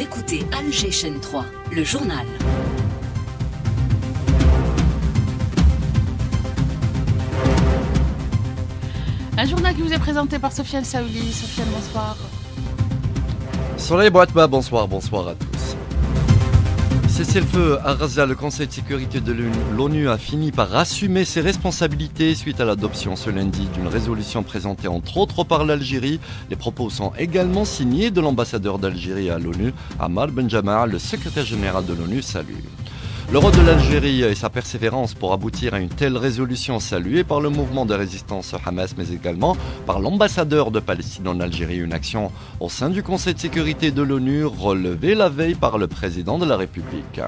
écoutez Alger Chaîne 3, le journal. Un journal qui vous est présenté par Sofiane Saouli. Sofiane, bonsoir. Soleil Boitma, bah, bonsoir, bonsoir à tous cessez-le-feu à le Conseil de sécurité de l'ONU a fini par assumer ses responsabilités suite à l'adoption ce lundi d'une résolution présentée entre autres par l'Algérie. Les propos sont également signés de l'ambassadeur d'Algérie à l'ONU, Amar Benjamin, le secrétaire général de l'ONU. Salut. Le rôle de l'Algérie et sa persévérance pour aboutir à une telle résolution saluée par le mouvement de résistance Hamas, mais également par l'ambassadeur de Palestine en Algérie, une action au sein du Conseil de sécurité de l'ONU relevée la veille par le président de la République.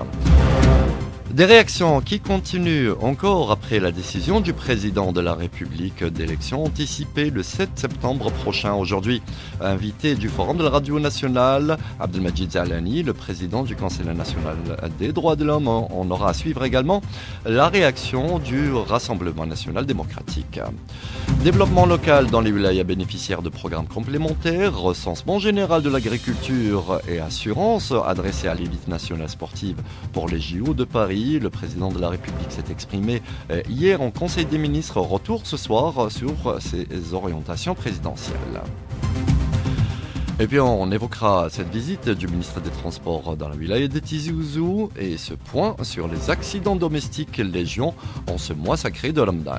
Des réactions qui continuent encore après la décision du président de la République d'élection anticipée le 7 septembre prochain. Aujourd'hui, invité du Forum de la Radio Nationale, Abdelmajid Zalani, le président du Conseil national des droits de l'homme. On aura à suivre également la réaction du Rassemblement national démocratique. Développement local dans les wilayas bénéficiaires de programmes complémentaires, recensement général de l'agriculture et assurance adressé à l'élite nationale sportive pour les JO de Paris le président de la République s'est exprimé euh, hier en Conseil des ministres. Retour ce soir euh, sur euh, ses orientations présidentielles. Et eh puis on évoquera cette visite du ministre des Transports dans la wilaya de Tizi Ouzou et ce point sur les accidents domestiques légion en ce mois sacré de l'AMDAN.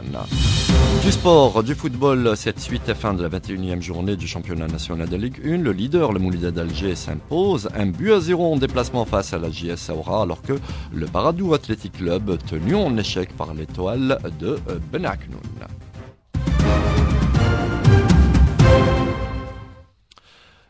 Du sport, du football, cette suite fin de la 21e journée du championnat national de Ligue 1. Le leader, le Moulida d'Alger, s'impose. Un but à zéro en déplacement face à la JS Aura alors que le Paradou Athletic Club, tenu en échec par l'étoile de Benaknoun.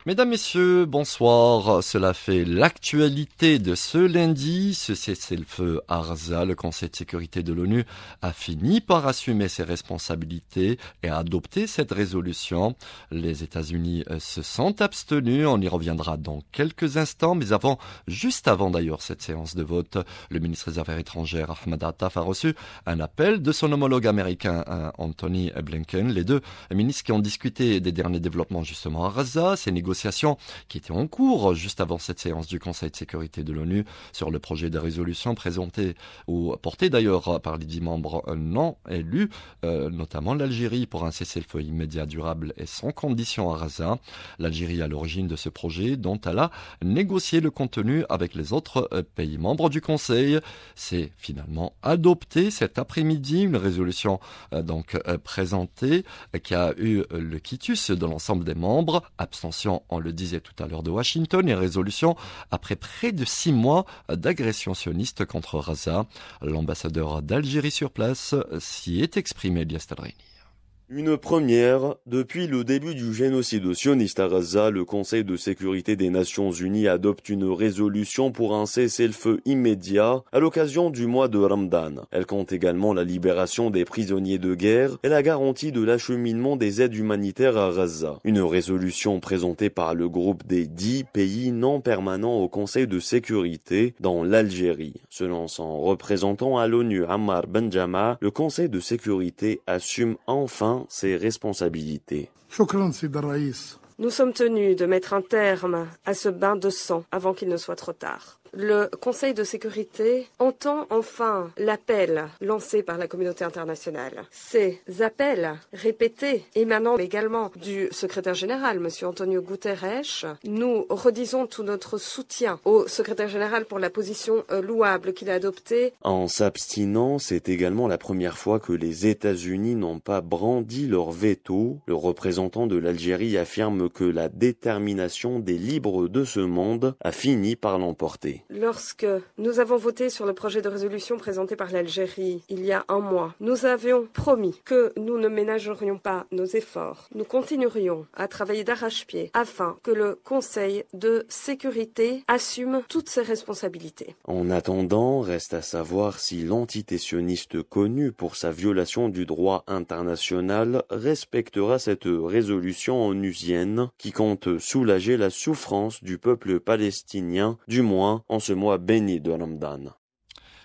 Mesdames, Messieurs, bonsoir. Cela fait l'actualité de ce lundi. Ce cessez-le-feu Arza, le Conseil de sécurité de l'ONU, a fini par assumer ses responsabilités et a adopté cette résolution. Les États-Unis euh, se sont abstenus. On y reviendra dans quelques instants. Mais avant, juste avant d'ailleurs cette séance de vote, le ministre des Affaires étrangères, Ahmad Attaf, a reçu un appel de son homologue américain, euh, Anthony Blinken. Les deux ministres qui ont discuté des derniers développements justement à Arza, c'est négociations qui étaient en cours juste avant cette séance du Conseil de sécurité de l'ONU sur le projet de résolution présenté ou porté d'ailleurs par les dix membres non élus, euh, notamment l'Algérie, pour un cessez-le-feu immédiat, durable et sans condition à Gaza. L'Algérie à l'origine de ce projet dont elle a négocié le contenu avec les autres euh, pays membres du Conseil. C'est finalement adopté cet après-midi une résolution euh, donc présentée qui a eu le quitus de l'ensemble des membres, abstention on le disait tout à l'heure, de Washington, et résolution après près de six mois d'agression sioniste contre Raza. L'ambassadeur d'Algérie sur place s'y est exprimé, Elias une première, depuis le début du génocide sioniste à Gaza, le Conseil de sécurité des Nations Unies adopte une résolution pour un cessez-le-feu immédiat à l'occasion du mois de Ramadan. Elle compte également la libération des prisonniers de guerre et la garantie de l'acheminement des aides humanitaires à Gaza. Une résolution présentée par le groupe des dix pays non permanents au Conseil de sécurité dans l'Algérie. Selon son représentant à l'ONU, Ammar Benjama, le Conseil de sécurité assume enfin ses responsabilités. Nous sommes tenus de mettre un terme à ce bain de sang avant qu'il ne soit trop tard le Conseil de sécurité entend enfin l'appel lancé par la communauté internationale. Ces appels répétés émanant également du secrétaire général, M. Antonio Guterres, nous redisons tout notre soutien au secrétaire général pour la position euh, louable qu'il a adoptée. En s'abstinant, c'est également la première fois que les États-Unis n'ont pas brandi leur veto. Le représentant de l'Algérie affirme que la détermination des libres de ce monde a fini par l'emporter. Lorsque nous avons voté sur le projet de résolution présenté par l'Algérie il y a un mois, nous avions promis que nous ne ménagerions pas nos efforts. Nous continuerions à travailler d'arrache-pied afin que le Conseil de sécurité assume toutes ses responsabilités. En attendant, reste à savoir si l'entité sioniste connue pour sa violation du droit international respectera cette résolution onusienne qui compte soulager la souffrance du peuple palestinien, du moins en ce mois béni de Ramadan.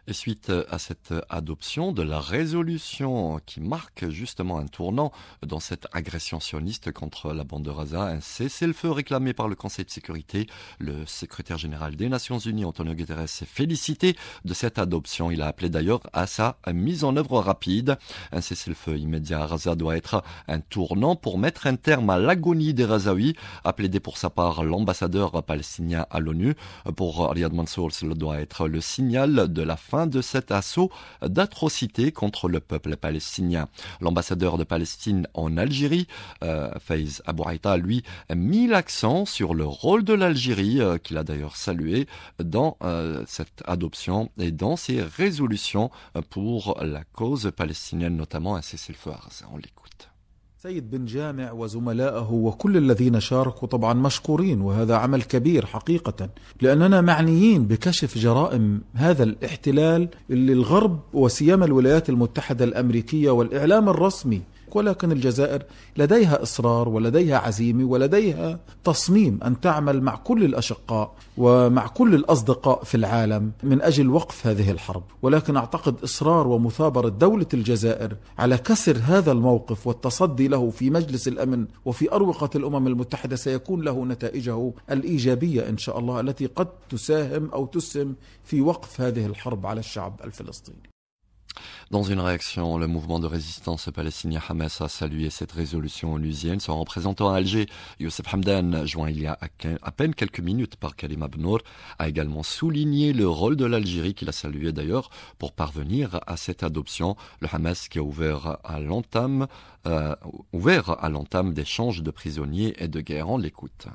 Et suite euh, à cette euh, adoption de la résolution qui marque justement un tournant dans cette agression sioniste contre la bande de Raza, un cessez-le-feu réclamé par le Conseil de sécurité, le secrétaire général des Nations Unies, Antonio Guterres, s'est félicité de cette adoption. Il a appelé d'ailleurs à sa mise en œuvre rapide. Un cessez-le-feu immédiat à Raza doit être un tournant pour mettre un terme à l'agonie des Razaouis, appelé plaidé pour sa part l'ambassadeur palestinien à l'ONU. Pour Riyad Mansour, cela doit être le signal de la fin de cet assaut d'atrocités contre le peuple palestinien. L'ambassadeur de Palestine en Algérie, euh, Faiz Faiz Abouaita, lui, a mis l'accent sur le rôle de l'Algérie, euh, qu'il a d'ailleurs salué dans euh, cette adoption et dans ses résolutions pour la cause palestinienne, notamment à Cécile le On l'écoute. سيد بن جامع وزملائه وكل الذين شاركوا طبعا مشكورين وهذا عمل كبير حقيقة لأننا معنيين بكشف جرائم هذا الاحتلال اللي الغرب وسيما الولايات المتحدة الأمريكية والإعلام الرسمي ولكن الجزائر لديها إصرار ولديها عزيمة ولديها تصميم أن تعمل مع كل الأشقاء ومع كل الأصدقاء في العالم من أجل وقف هذه الحرب ولكن أعتقد إصرار ومثابرة دولة الجزائر على كسر هذا الموقف والتصدي له في مجلس الأمن وفي أروقة الأمم المتحدة سيكون له نتائجه الإيجابية إن شاء الله التي قد تساهم أو تسهم في وقف هذه الحرب على الشعب الفلسطيني Dans une réaction, le mouvement de résistance palestinien Hamas a salué cette résolution onusienne. Son représentant à Alger, Youssef Hamdan, joint il y a à peine quelques minutes par Karim Abnour, a également souligné le rôle de l'Algérie, qu'il a salué d'ailleurs, pour parvenir à cette adoption. Le Hamas qui a ouvert à l'entame, euh, ouvert à l'entame d'échanges de prisonniers et de guerre. en l'écoute.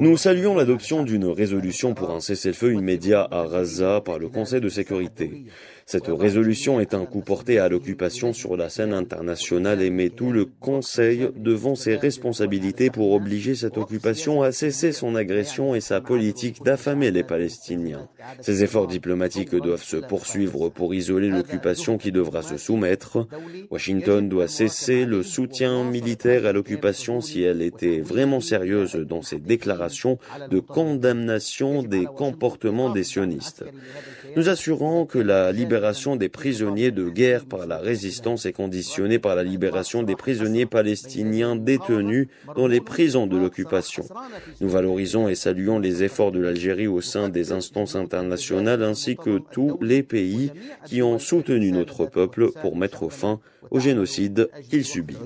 Nous saluons l'adoption d'une résolution pour un cessez-le-feu immédiat à Gaza par le Conseil de sécurité. Cette résolution est un coup porté à l'occupation sur la scène internationale et met tout le Conseil devant ses responsabilités pour obliger cette occupation à cesser son agression et sa politique d'affamer les Palestiniens. Ces efforts diplomatiques doivent se poursuivre pour isoler l'occupation qui devra se soumettre. Washington doit cesser le soutien militaire à l'occupation si elle était vraiment sérieuse dans ses déclarations de condamnation des comportements des sionistes. Nous assurons que la libération libération des prisonniers de guerre par la résistance est conditionnée par la libération des prisonniers palestiniens détenus dans les prisons de l'occupation. Nous valorisons et saluons les efforts de l'Algérie au sein des instances internationales ainsi que tous les pays qui ont soutenu notre peuple pour mettre fin au génocide qu'il subit.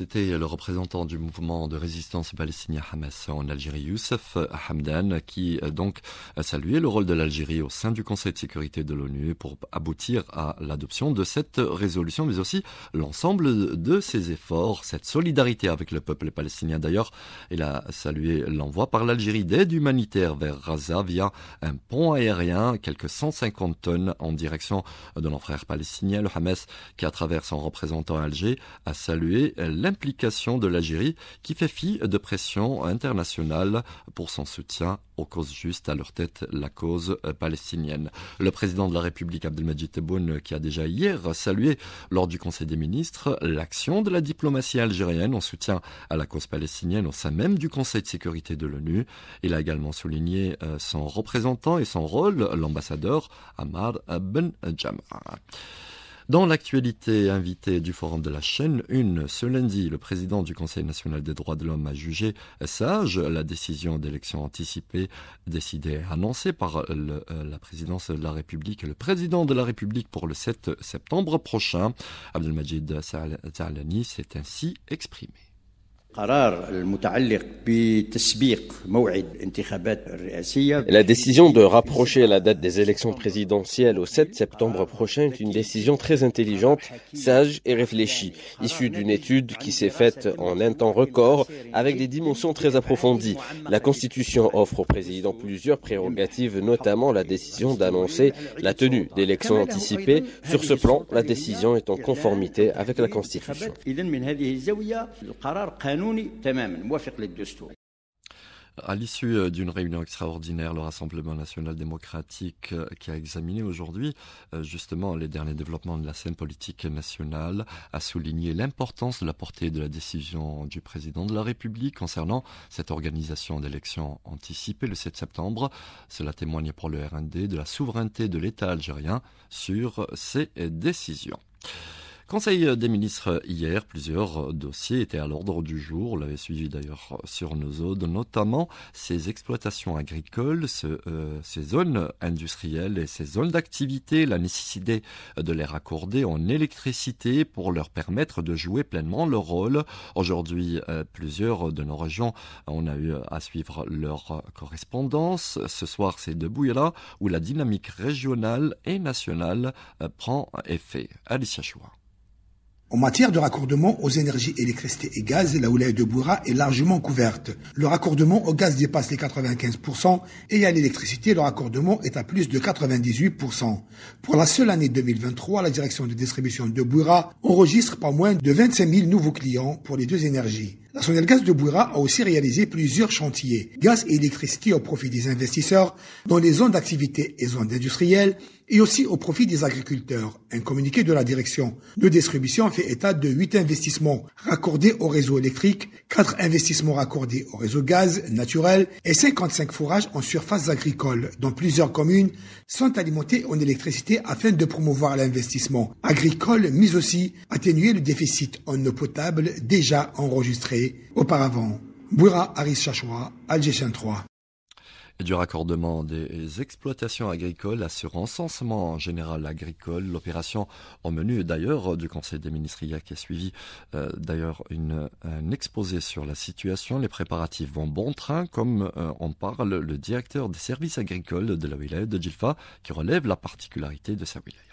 C'était le représentant du mouvement de résistance palestinien Hamas en Algérie, Youssef Hamdan, qui euh, donc a salué le rôle de l'Algérie au sein du Conseil de sécurité de l'ONU pour aboutir à l'adoption de cette résolution, mais aussi l'ensemble de ses efforts, cette solidarité avec le peuple palestinien. D'ailleurs, il a salué l'envoi par l'Algérie d'aide humanitaire vers Gaza via un pont aérien, quelques 150 tonnes en direction de l'enfrère palestinien, le Hamas, qui à travers son représentant à Alger a salué l'aide l'implication de l'Algérie qui fait fi de pression internationale pour son soutien aux causes justes, à leur tête la cause euh, palestinienne. Le président de la République Abdelmajid Tebboune euh, qui a déjà hier salué lors du Conseil des ministres l'action de la diplomatie algérienne en soutien à la cause palestinienne au sein même du Conseil de sécurité de l'ONU. Il a également souligné euh, son représentant et son rôle, l'ambassadeur ahmad Ben Jamaa. Dans l'actualité invitée du forum de la chaîne, une, ce lundi, le président du Conseil national des droits de l'homme a jugé sage la décision d'élection anticipée décidée et annoncée par euh, la présidence de la République et le président de la République pour le 7 septembre prochain. Abdelmajid Zalani s'est ainsi exprimé. La décision de rapprocher la date des élections présidentielles au 7 septembre prochain est une décision très intelligente, sage et réfléchie, issue d'une étude qui s'est faite en un temps record avec des dimensions très approfondies. La Constitution offre au président plusieurs prérogatives, notamment la décision d'annoncer la tenue d'élections anticipées. Sur ce plan, la décision est en conformité avec la Constitution. قانوني À l'issue euh, d'une réunion extraordinaire, le Rassemblement national démocratique euh, qui a examiné aujourd'hui euh, justement les derniers développements de la scène politique nationale a souligné l'importance de la portée de la décision du président de la République concernant cette organisation d'élections anticipées le 7 septembre. Cela témoigne pour le RND de la souveraineté de l'État algérien sur ses décisions. Conseil des ministres hier, plusieurs dossiers étaient à l'ordre du jour. On l'avait suivi d'ailleurs sur nos zones, notamment ces exploitations agricoles, euh, ces zones industrielles et ces zones d'activité, la nécessité de les raccorder en électricité pour leur permettre de jouer pleinement leur rôle. Aujourd'hui, euh, plusieurs de nos régions, on a eu à suivre leur correspondance. Ce soir, c'est de Bouyala où la dynamique régionale et nationale euh, prend effet. Alicia Choua. En matière de raccordement aux énergies électricité et gaz, la houlée de Bouira est largement couverte. Le raccordement au gaz dépasse les 95% et à l'électricité, le raccordement est à plus de 98%. Pour la seule année 2023, la direction de distribution de Bouira enregistre pas moins de 25 000 nouveaux clients pour les deux énergies gaz de Bouira a aussi réalisé plusieurs chantiers, gaz et électricité au profit des investisseurs dans les zones d'activité et zones industrielles et aussi au profit des agriculteurs. Un communiqué de la direction de distribution fait état de 8 investissements raccordés au réseau électrique, 4 investissements raccordés au réseau gaz naturel et 55 fourrages en surface agricole dont plusieurs communes sont alimentées en électricité afin de promouvoir l'investissement agricole mais aussi atténuer le déficit en eau potable déjà enregistré. Auparavant, Bouira Haris Chachoua, 3 du raccordement des exploitations agricoles à ce recensement général agricole. L'opération en menu d'ailleurs du Conseil des ministres qui a suivi euh, d'ailleurs un exposé sur la situation. Les préparatifs vont bon train comme euh, en parle le directeur des services agricoles de la wilaya de Djilfa, qui relève la particularité de sa wilaya.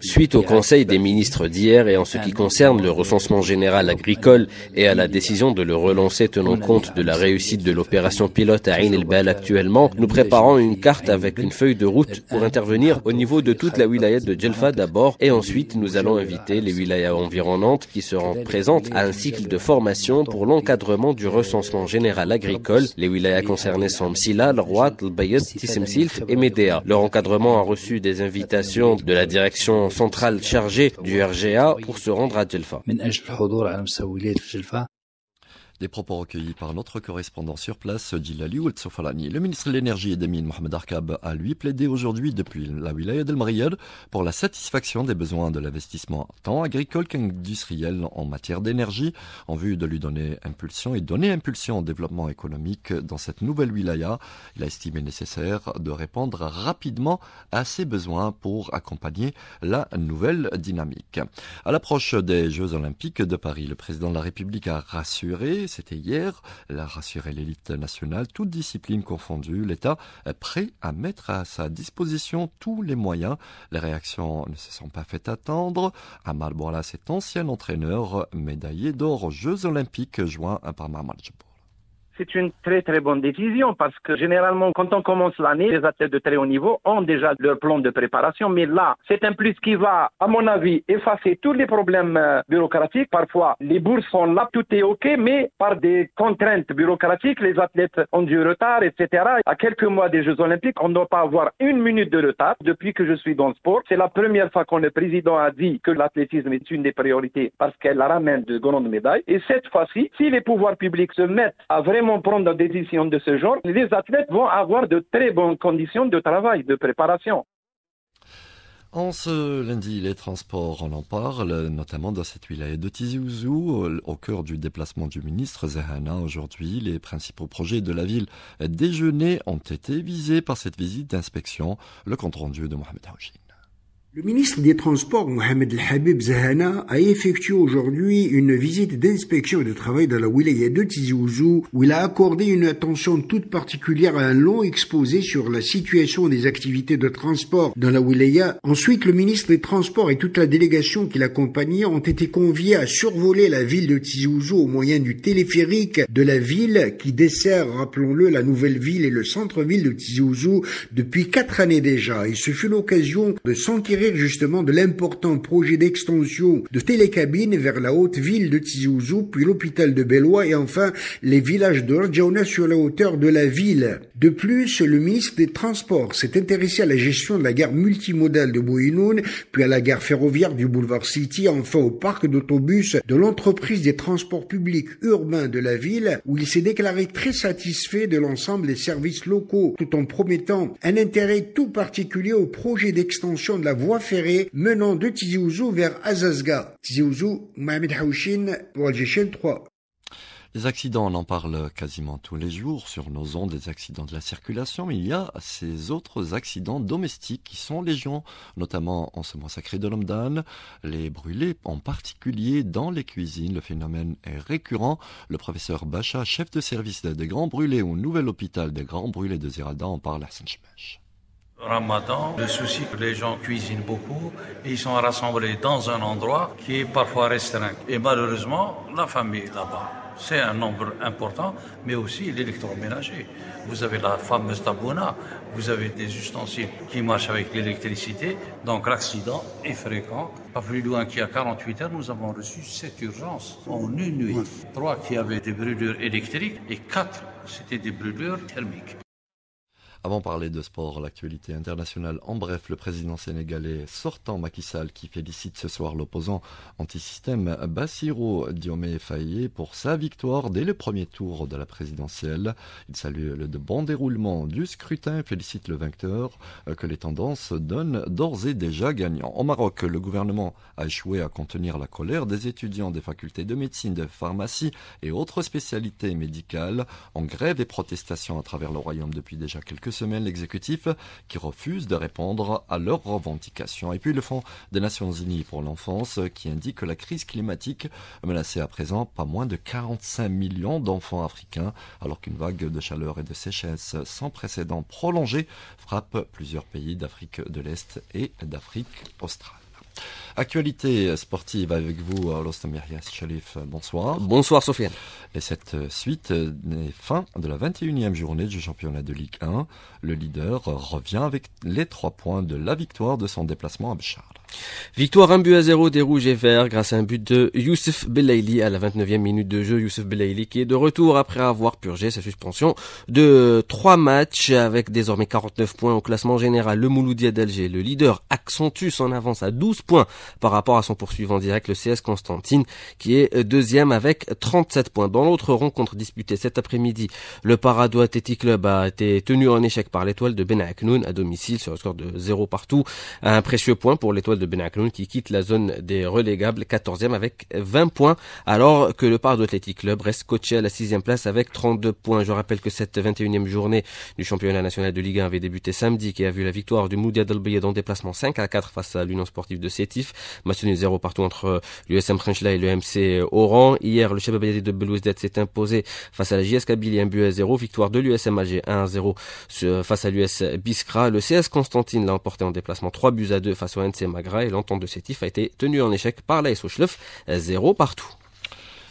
Suite au conseil des ministres d'hier et en ce qui concerne le recensement général agricole et à la décision de le relancer tenant compte de la réussite de l'opération pilote à Ain el Bal actuellement, nous préparons une carte avec une feuille de route pour intervenir au niveau de toute la wilaya de Djelfa d'abord et ensuite nous allons inviter les wilayas environnantes qui seront présentes à un cycle de formation pour l'encadrement du recensement général agricole. Les wilayas concernées sont Msila, leur encadrement a reçu des invitations de la euh, direction centrale chargée du RGA pour se rendre à Djelfa. Des propos recueillis par notre correspondant sur place, Djilali Outsofalani. Le ministre de l'Énergie et des Mines, Mohamed Arkab, a lui plaidé aujourd'hui depuis la wilaya d'El Mariyad pour la satisfaction des besoins de l'investissement tant agricole qu'industriel en matière d'énergie en vue de lui donner impulsion et donner impulsion au développement économique dans cette nouvelle wilaya. Il a estimé nécessaire de répondre rapidement à ces besoins pour accompagner la nouvelle dynamique. À l'approche des Jeux Olympiques de Paris, le président de la République a rassuré c'était hier, l'a rassuré l'élite nationale, toute discipline confondue, l'État est prêt à mettre à sa disposition tous les moyens. Les réactions ne se sont pas fait attendre. Amal Borla, cet ancien entraîneur médaillé d'or aux Jeux Olympiques, joint par Mamar c'est une très très bonne décision parce que généralement quand on commence l'année, les athlètes de très haut niveau ont déjà leur plan de préparation, mais là, c'est un plus qui va, à mon avis, effacer tous les problèmes euh, bureaucratiques. Parfois, les bourses sont là, tout est OK, mais par des contraintes bureaucratiques, les athlètes ont du retard, etc. À quelques mois des Jeux Olympiques, on ne doit pas avoir une minute de retard depuis que je suis dans le sport. C'est la première fois qu'on le président a dit que l'athlétisme est une des priorités parce qu'elle ramène de grandes médailles. Et cette fois-ci, si les pouvoirs publics se mettent à vraiment prendre des décisions de ce genre, les athlètes vont avoir de très bonnes conditions de travail, de préparation. En ce lundi, les transports, on en parle, notamment dans cette ville de Tizi au cœur du déplacement du ministre Zahana. Aujourd'hui, les principaux projets de la ville déjeuner ont été visés par cette visite d'inspection. Le compte rendu de Mohamed Aouchin. Le ministre des Transports, Mohamed El-Habib Zahana, a effectué aujourd'hui une visite d'inspection et de travail dans la wilaya de Tizi Ouzou, où il a accordé une attention toute particulière à un long exposé sur la situation des activités de transport dans la wilaya. Ensuite, le ministre des Transports et toute la délégation qui l'accompagnait ont été conviés à survoler la ville de Tizi Ouzou au moyen du téléphérique de la ville qui dessert, rappelons-le, la nouvelle ville et le centre-ville de Tizi Ouzou depuis quatre années déjà. Et ce fut l'occasion de s'enquérir justement de l'important projet d'extension de télécabines vers la haute ville de Tizouzou, puis l'hôpital de Bellois et enfin les villages de Rajaouna sur la hauteur de la ville. De plus, le ministre des Transports s'est intéressé à la gestion de la gare multimodale de Bouinoun, puis à la gare ferroviaire du boulevard City, enfin au parc d'autobus de l'entreprise des transports publics urbains de la ville, où il s'est déclaré très satisfait de l'ensemble des services locaux, tout en promettant un intérêt tout particulier au projet d'extension de la voie menant de Tizi vers Azazga. 3. Les accidents, on en parle quasiment tous les jours sur nos ondes, des accidents de la circulation, mais il y a ces autres accidents domestiques qui sont légion, notamment en ce mois sacré de Ramadan, les brûlés en particulier dans les cuisines. Le phénomène est récurrent. Le professeur Bacha, chef de service des Grands Brûlés au nouvel hôpital des Grands Brûlés de Zerada, en parle à saint Ramadan, le souci que les gens cuisinent beaucoup et ils sont rassemblés dans un endroit qui est parfois restreint. Et malheureusement, la famille là-bas, c'est un nombre important, mais aussi l'électroménager. Vous avez la fameuse tabouna, vous avez des ustensiles qui marchent avec l'électricité, donc l'accident est fréquent. Pas plus loin qu'il y a 48 heures, nous avons reçu cette urgences en une nuit. Trois qui avaient des brûlures électriques et quatre, c'était des brûlures thermiques. Avant de parler de sport, l'actualité internationale. En bref, le président sénégalais sortant Macky Sall qui félicite ce soir l'opposant anti-système Bassiro Diomé Faye pour sa victoire dès le premier tour de la présidentielle. Il salue le bon déroulement du scrutin félicite le vainqueur euh, que les tendances donnent d'ores et déjà gagnant. Au Maroc, le gouvernement a échoué à contenir la colère des étudiants des facultés de médecine, de pharmacie et autres spécialités médicales en grève et protestation à travers le royaume depuis déjà quelques semaines l'exécutif qui refuse de répondre à leurs revendications. Et puis le Fonds des Nations Unies pour l'enfance qui indique que la crise climatique menaçait à présent pas moins de 45 millions d'enfants africains alors qu'une vague de chaleur et de sécheresse sans précédent prolongée frappe plusieurs pays d'Afrique de l'Est et d'Afrique australe. Actualité sportive avec vous, Los Chalif, bonsoir. Bonsoir Sofiane. Et cette euh, suite est fin de la 21e journée du championnat de Ligue 1. Le leader revient avec les trois points de la victoire de son déplacement à Béchard. Victoire un but à 0 des Rouges et Verts grâce à un but de Youssef Belaili à la 29e minute de jeu. Youssef Belaili qui est de retour après avoir purgé sa suspension de trois matchs avec désormais 49 points au classement général. Le Mouloudia d'Alger, le leader, accentue en avance à 12 points par rapport à son poursuivant direct, le CS Constantine, qui est deuxième avec 37 points. Dans l'autre rencontre disputée cet après-midi, le Parado Athletic Club a été tenu en échec par l'étoile de Ben Aknoun à domicile sur le score de 0 partout. Un précieux point pour l'étoile de de ben qui quitte la zone des relégables 14e avec 20 points alors que le Parc d'Athletic Club reste coaché à la 6e place avec 32 points. Je rappelle que cette 21e journée du championnat national de Ligue 1 avait débuté samedi qui a vu la victoire du Moudia dans en déplacement 5 à 4 face à l'Union sportive de Sétif. Match 0 partout entre l'USM Frenchla et le MC Oran. Hier, le chef de Belouizdad s'est imposé face à la JS Kabylie un but à 0. Victoire de l'USM AG 1 à 0 face à l'US Biskra. Le CS Constantine l'a emporté en déplacement 3 buts à 2 face au NC et l'entente de Sétif a été tenue en échec par la SO 0 partout.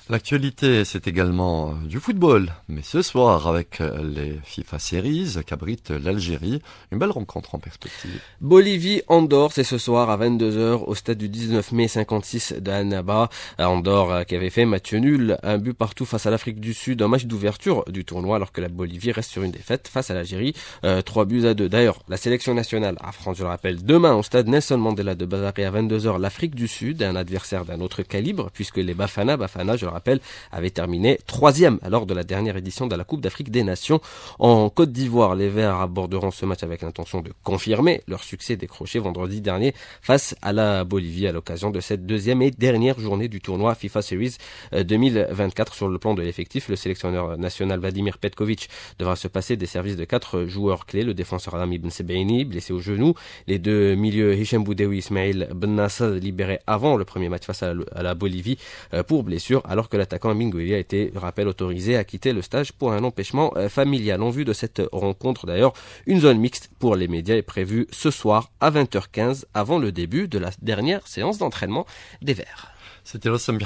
L'actualité, c'est également euh, du football, mais ce soir avec euh, les FIFA Series qu'abrite l'Algérie, une belle rencontre en perspective. Bolivie-Andorre, c'est ce soir à 22h au stade du 19 mai 56 d'Annaba. Andorre euh, qui avait fait match nul, un but partout face à l'Afrique du Sud, un match d'ouverture du tournoi alors que la Bolivie reste sur une défaite face à l'Algérie, trois 3 buts à 2. D'ailleurs, la sélection nationale à France, je le rappelle, demain au stade Nelson Mandela de Bazaré à 22h l'Afrique du Sud, un adversaire d'un autre calibre puisque les Bafana, Bafana, je Rappel avait terminé troisième lors de la dernière édition de la Coupe d'Afrique des Nations. En Côte d'Ivoire, les Verts aborderont ce match avec l'intention de confirmer leur succès décroché vendredi dernier face à la Bolivie à l'occasion de cette deuxième et dernière journée du tournoi FIFA Series 2024. Euh, Sur le plan de l'effectif, le sélectionneur national Vladimir Petkovic devra se passer des services de quatre joueurs clés, le défenseur Adam Ibn Sebeini, blessé au genou, les deux milieux Hichem Boudewi Ismail Ben Nasser libérés avant le premier match face à la Bolivie euh, pour blessure, alors que l'attaquant Mingueli a été, rappel, autorisé à quitter le stage pour un empêchement euh, familial. En vue de cette rencontre d'ailleurs, une zone mixte pour les médias est prévue ce soir à 20h15 avant le début de la dernière séance d'entraînement des Verts. C'était Rossam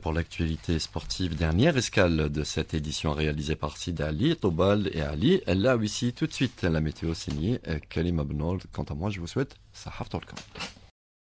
pour l'actualité sportive. Dernière escale de cette édition réalisée par Sid Ali, Tobal et Ali. Là, ici, tout de suite, la météo signée euh, kelly Abnold. Quant à moi, je vous souhaite Sahaf Tolkan.